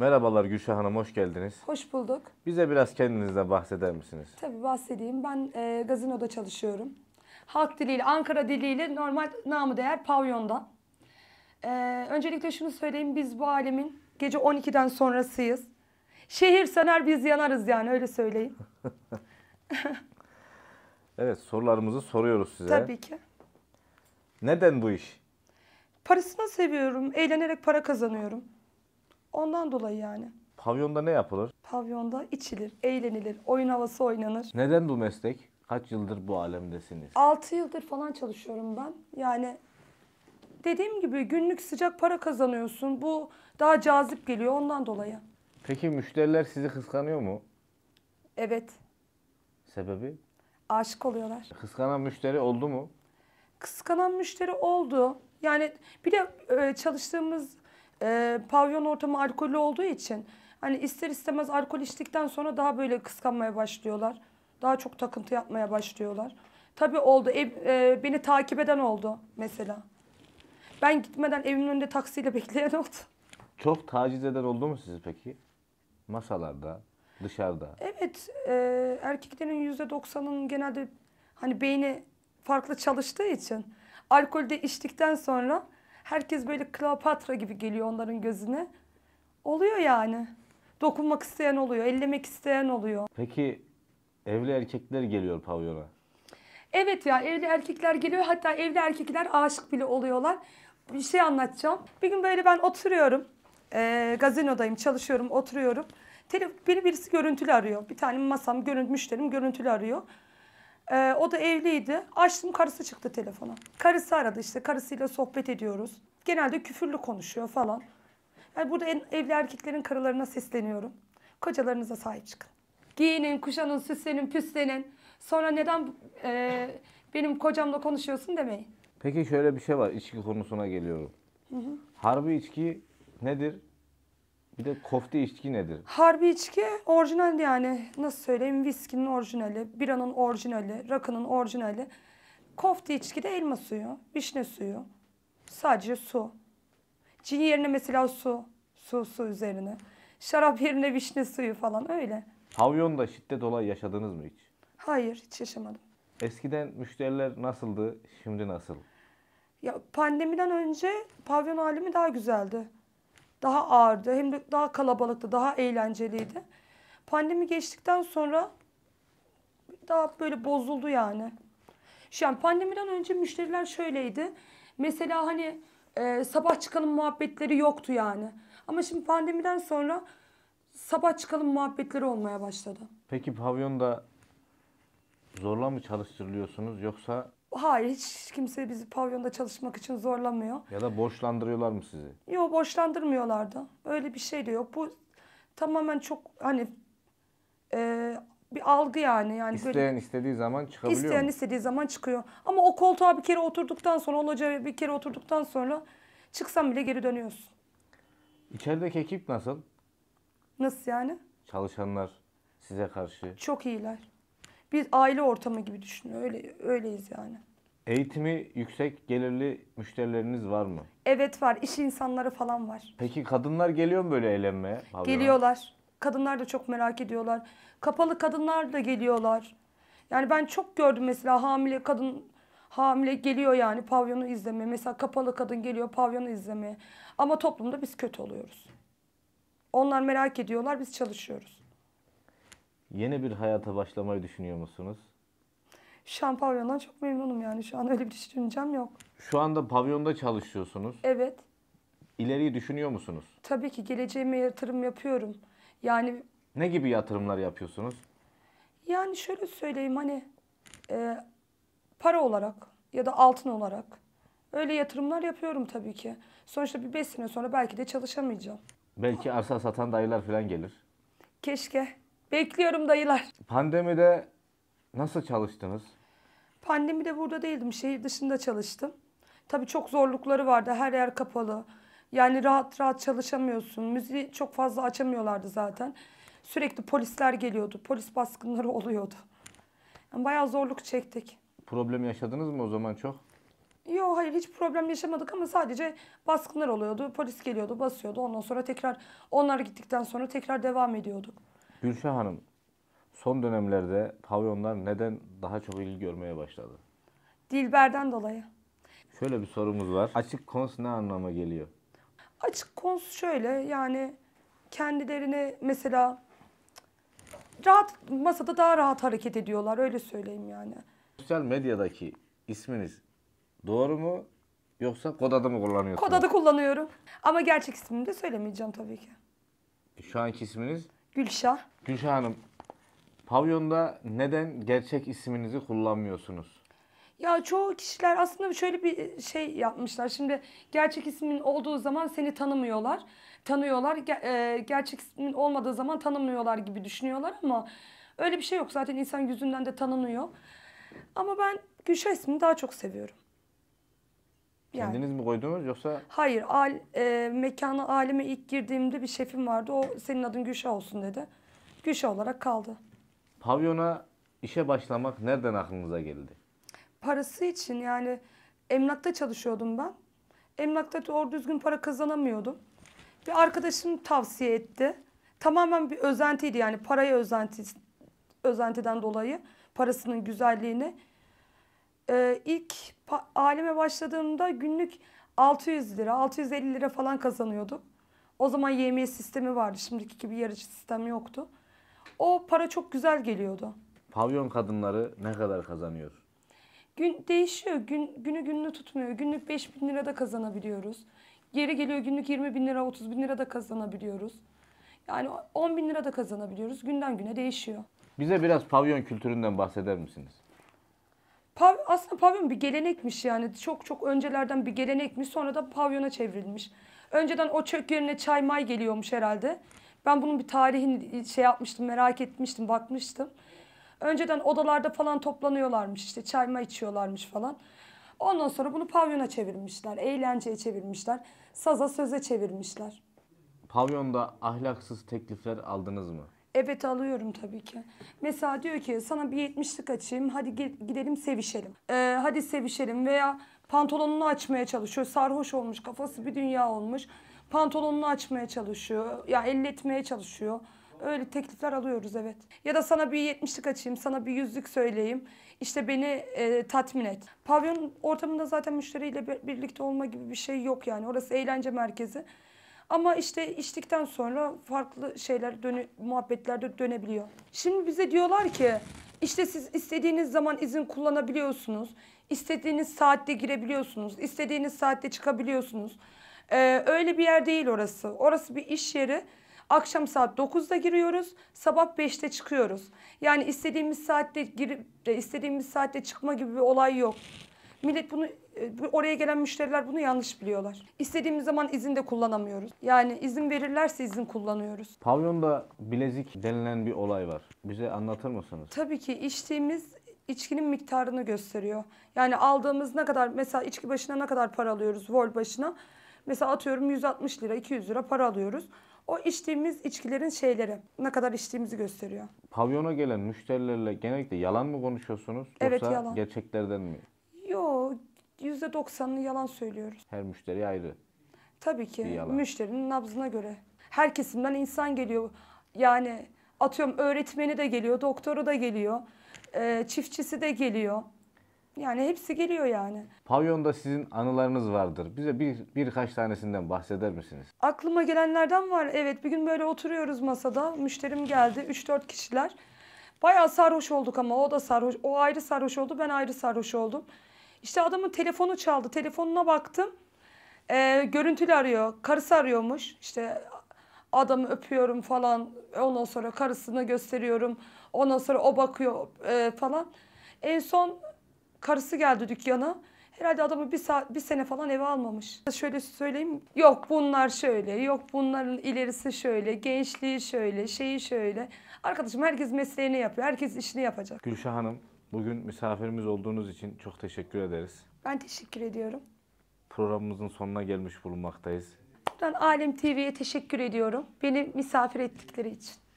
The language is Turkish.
Merhabalar Gülşah Hanım, hoş geldiniz. Hoş bulduk. Bize biraz kendinizden bahseder misiniz? Tabii bahsedeyim. Ben e, gazinoda çalışıyorum. Halk diliyle, Ankara diliyle normal namı değer pavyonda. E, öncelikle şunu söyleyeyim, biz bu alemin gece 12'den sonrasıyız. Şehir söner, biz yanarız yani öyle söyleyeyim. evet, sorularımızı soruyoruz size. Tabii ki. Neden bu iş? Parasını seviyorum, eğlenerek para kazanıyorum. Ondan dolayı yani. Pavyonda ne yapılır? Pavyonda içilir, eğlenilir, oyun havası oynanır. Neden bu meslek? Kaç yıldır bu alemdesiniz? 6 yıldır falan çalışıyorum ben. Yani dediğim gibi günlük sıcak para kazanıyorsun. Bu daha cazip geliyor ondan dolayı. Peki müşteriler sizi kıskanıyor mu? Evet, Sebebi? aşık oluyorlar. Kıskanan müşteri oldu mu? Kıskanan müşteri oldu. Yani bir de e, çalıştığımız e, pavyon ortamı alkolü olduğu için hani ister istemez alkol içtikten sonra daha böyle kıskanmaya başlıyorlar. Daha çok takıntı yapmaya başlıyorlar. Tabii oldu. Ev, e, beni takip eden oldu mesela. Ben gitmeden evimin önünde taksiyle bekleyen oldu. Çok taciz eden oldu mu sizi peki? Masalarda, dışarıda. Evet. E, erkeklerin yüzde doksanın genelde hani beyni farklı çalıştığı için alkolde içtikten sonra Herkes böyle Kleopatra gibi geliyor onların gözüne. Oluyor yani. Dokunmak isteyen oluyor, ellemek isteyen oluyor. Peki evli erkekler geliyor pavyona. Evet ya evli erkekler geliyor hatta evli erkekler aşık bile oluyorlar. Bir şey anlatacağım. Bir gün böyle ben oturuyorum. E, gazinodayım çalışıyorum oturuyorum. Tele, beni birisi görüntülü arıyor. Bir tane masam görüntü, müşterim görüntülü arıyor. Ee, o da evliydi. Açtım karısı çıktı telefona. Karısı aradı işte karısıyla sohbet ediyoruz. Genelde küfürlü konuşuyor falan. Yani burada en, evli erkeklerin karılarına sesleniyorum. Kocalarınıza sahip çıkın. Giyinin, kuşanın, süslenin, püslenin. Sonra neden e, benim kocamla konuşuyorsun demeyin. Peki şöyle bir şey var içki konusuna geliyorum. Hı hı. Harbi içki nedir? Bir de kofte içki nedir? Harbi içki orijinal yani nasıl söyleyeyim viskinin orijinali, biranın orijinali, rakının orijinali. Kofte içki de elma suyu, vişne suyu. Sadece su. Cin yerine mesela su, su su üzerine. Şarap yerine vişne suyu falan öyle. Pavyonda şiddet olay yaşadınız mı hiç? Hayır hiç yaşamadım. Eskiden müşteriler nasıldı, şimdi nasıl? Ya pandemiden önce pavyon alemi daha güzeldi daha ağırdı. Hem de daha kalabalıktı, daha eğlenceliydi. Pandemi geçtikten sonra daha böyle bozuldu yani. Şimdi pandemiden önce müşteriler şöyleydi. Mesela hani e, sabah çıkalım muhabbetleri yoktu yani. Ama şimdi pandemiden sonra sabah çıkalım muhabbetleri olmaya başladı. Peki pavyonda zorla mı çalıştırılıyorsunuz yoksa hiç kimse bizi pavyonda çalışmak için zorlamıyor. Ya da borçlandırıyorlar mı sizi? Yok borçlandırmıyorlardı. Öyle bir şey de yok. Bu tamamen çok hani e, bir algı yani. yani isteyen böyle, istediği zaman çıkabiliyor İsteyen mu? istediği zaman çıkıyor. Ama o koltuğa bir kere oturduktan sonra, o locaya bir kere oturduktan sonra çıksan bile geri dönüyorsun. İçerideki ekip nasıl? Nasıl yani? Çalışanlar size karşı. Çok iyiler bir aile ortamı gibi düşünün. Öyle öyleyiz yani. Eğitimi yüksek gelirli müşterileriniz var mı? Evet var. İş insanları falan var. Peki kadınlar geliyor mu böyle eğlenmeye? pavyona? Geliyorlar. Kadınlar da çok merak ediyorlar. Kapalı kadınlar da geliyorlar. Yani ben çok gördüm mesela hamile kadın hamile geliyor yani pavyonu izlemeye. Mesela kapalı kadın geliyor pavyonu izlemeye. Ama toplumda biz kötü oluyoruz. Onlar merak ediyorlar, biz çalışıyoruz. Yeni bir hayata başlamayı düşünüyor musunuz? Şu an pavyondan çok memnunum yani. Şu an öyle bir düşüncem yok. Şu anda pavyonda çalışıyorsunuz. Evet. İleriyi düşünüyor musunuz? Tabii ki geleceğime yatırım yapıyorum. Yani Ne gibi yatırımlar yapıyorsunuz? yani şöyle söyleyeyim hani e, para olarak ya da altın olarak öyle yatırımlar yapıyorum tabii ki. Sonuçta bir beş sene sonra belki de çalışamayacağım. Belki arsa satan dayılar falan gelir. Keşke Bekliyorum dayılar. Pandemide nasıl çalıştınız? Pandemide burada değildim. Şehir dışında çalıştım. Tabii çok zorlukları vardı. Her yer kapalı. Yani rahat rahat çalışamıyorsun. Müziği çok fazla açamıyorlardı zaten. Sürekli polisler geliyordu. Polis baskınları oluyordu. Yani bayağı zorluk çektik. Problem yaşadınız mı o zaman çok? Yok hayır hiç problem yaşamadık ama sadece baskınlar oluyordu. Polis geliyordu, basıyordu. Ondan sonra tekrar onlar gittikten sonra tekrar devam ediyorduk. Gülşah Hanım, son dönemlerde pavyonlar neden daha çok ilgi görmeye başladı? Dilber'den dolayı. Şöyle bir sorumuz var. Açık kons ne anlama geliyor? Açık kons şöyle yani kendilerini mesela rahat masada daha rahat hareket ediyorlar öyle söyleyeyim yani. Sosyal medyadaki isminiz doğru mu yoksa kod adı mı kullanıyorsunuz? Kod adı kullanıyorum ama gerçek ismimi de söylemeyeceğim tabii ki. E, şu anki isminiz? Gülşah. Gülşah Hanım, pavyonda neden gerçek isminizi kullanmıyorsunuz? Ya çoğu kişiler aslında şöyle bir şey yapmışlar. Şimdi gerçek ismin olduğu zaman seni tanımıyorlar. Tanıyorlar. Ger e, gerçek ismin olmadığı zaman tanımıyorlar gibi düşünüyorlar ama öyle bir şey yok. Zaten insan yüzünden de tanınıyor. Ama ben Gülşah ismini daha çok seviyorum. Yani. Kendiniz mi koydunuz yoksa? Hayır, al, e, mekana alime ilk girdiğimde bir şefim vardı. O senin adın Gülşah olsun dedi. Gülşah olarak kaldı. Pavyona işe başlamak nereden aklınıza geldi? Parası için yani emlakta çalışıyordum ben. Emlakta doğru düzgün para kazanamıyordum. Bir arkadaşım tavsiye etti. Tamamen bir özentiydi yani paraya özenti, özentiden dolayı parasının güzelliğini e, ilk alime başladığımda günlük 600 lira, 650 lira falan kazanıyordum. O zaman YMS sistemi vardı. Şimdiki gibi yarışı sistemi yoktu. O para çok güzel geliyordu. Pavyon kadınları ne kadar kazanıyor? Gün değişiyor. Gün, günü gününü tutmuyor. Günlük 5 bin lira da kazanabiliyoruz. Geri geliyor günlük 20 bin lira, 30 bin lira da kazanabiliyoruz. Yani 10 bin lira da kazanabiliyoruz. Günden güne değişiyor. Bize biraz pavyon kültüründen bahseder misiniz? Pav aslında pavyon bir gelenekmiş yani. Çok çok öncelerden bir gelenekmiş. Sonra da pavyona çevrilmiş. Önceden o çök yerine çay may geliyormuş herhalde. Ben bunun bir tarihini şey yapmıştım, merak etmiştim, bakmıştım. Önceden odalarda falan toplanıyorlarmış işte çay may içiyorlarmış falan. Ondan sonra bunu pavyona çevirmişler, eğlenceye çevirmişler, saza söze çevirmişler. Pavyonda ahlaksız teklifler aldınız mı? Evet alıyorum tabii ki. Mesela diyor ki sana bir yetmişlik açayım hadi gidelim sevişelim. Ee, hadi sevişelim veya pantolonunu açmaya çalışıyor. Sarhoş olmuş kafası bir dünya olmuş. Pantolonunu açmaya çalışıyor. Ya elletmeye çalışıyor. Öyle teklifler alıyoruz evet. Ya da sana bir yetmişlik açayım, sana bir yüzlük söyleyeyim. İşte beni e, tatmin et. Pavyon ortamında zaten müşteriyle birlikte olma gibi bir şey yok yani. Orası eğlence merkezi. Ama işte içtikten sonra farklı şeyler dönü muhabbetlerde dönebiliyor. Şimdi bize diyorlar ki işte siz istediğiniz zaman izin kullanabiliyorsunuz. İstediğiniz saatte girebiliyorsunuz. istediğiniz saatte çıkabiliyorsunuz. Ee, öyle bir yer değil orası. Orası bir iş yeri. Akşam saat 9'da giriyoruz, sabah 5'te çıkıyoruz. Yani istediğimiz saatte girip de istediğimiz saatte çıkma gibi bir olay yok. Millet bunu e, oraya gelen müşteriler bunu yanlış biliyorlar. İstediğimiz zaman izin de kullanamıyoruz. Yani izin verirlerse izin kullanıyoruz. Pavyonda bilezik denilen bir olay var. Bize anlatır mısınız? Tabii ki içtiğimiz içkinin miktarını gösteriyor. Yani aldığımız ne kadar mesela içki başına ne kadar para alıyoruz vol başına. Mesela atıyorum 160 lira 200 lira para alıyoruz. O içtiğimiz içkilerin şeyleri ne kadar içtiğimizi gösteriyor. Pavyona gelen müşterilerle genellikle yalan mı konuşuyorsunuz? Evet, yoksa yalan. gerçeklerden mi? %90'ını yalan söylüyoruz. Her müşteri ayrı. Tabii ki müşterinin nabzına göre. Her kesimden insan geliyor. Yani atıyorum öğretmeni de geliyor, doktoru da geliyor, e, çiftçisi de geliyor. Yani hepsi geliyor yani. Pavyonda sizin anılarınız vardır. Bize bir birkaç tanesinden bahseder misiniz? Aklıma gelenlerden var. Evet bir gün böyle oturuyoruz masada. Müşterim geldi 3-4 kişiler. Bayağı sarhoş olduk ama o da sarhoş. O ayrı sarhoş oldu ben ayrı sarhoş oldum. İşte adamın telefonu çaldı. Telefonuna baktım. E, görüntülü arıyor. Karısı arıyormuş. İşte adamı öpüyorum falan. Ondan sonra karısını gösteriyorum. Ondan sonra o bakıyor e, falan. En son karısı geldi dükkana. Herhalde adamı bir, saat, bir sene falan eve almamış. Şöyle söyleyeyim. Yok bunlar şöyle, yok bunların ilerisi şöyle, gençliği şöyle, şeyi şöyle. Arkadaşım herkes mesleğini yapıyor, herkes işini yapacak. Gülşah Hanım Bugün misafirimiz olduğunuz için çok teşekkür ederiz. Ben teşekkür ediyorum. Programımızın sonuna gelmiş bulunmaktayız. Ben Alem TV'ye teşekkür ediyorum. Beni misafir ettikleri için.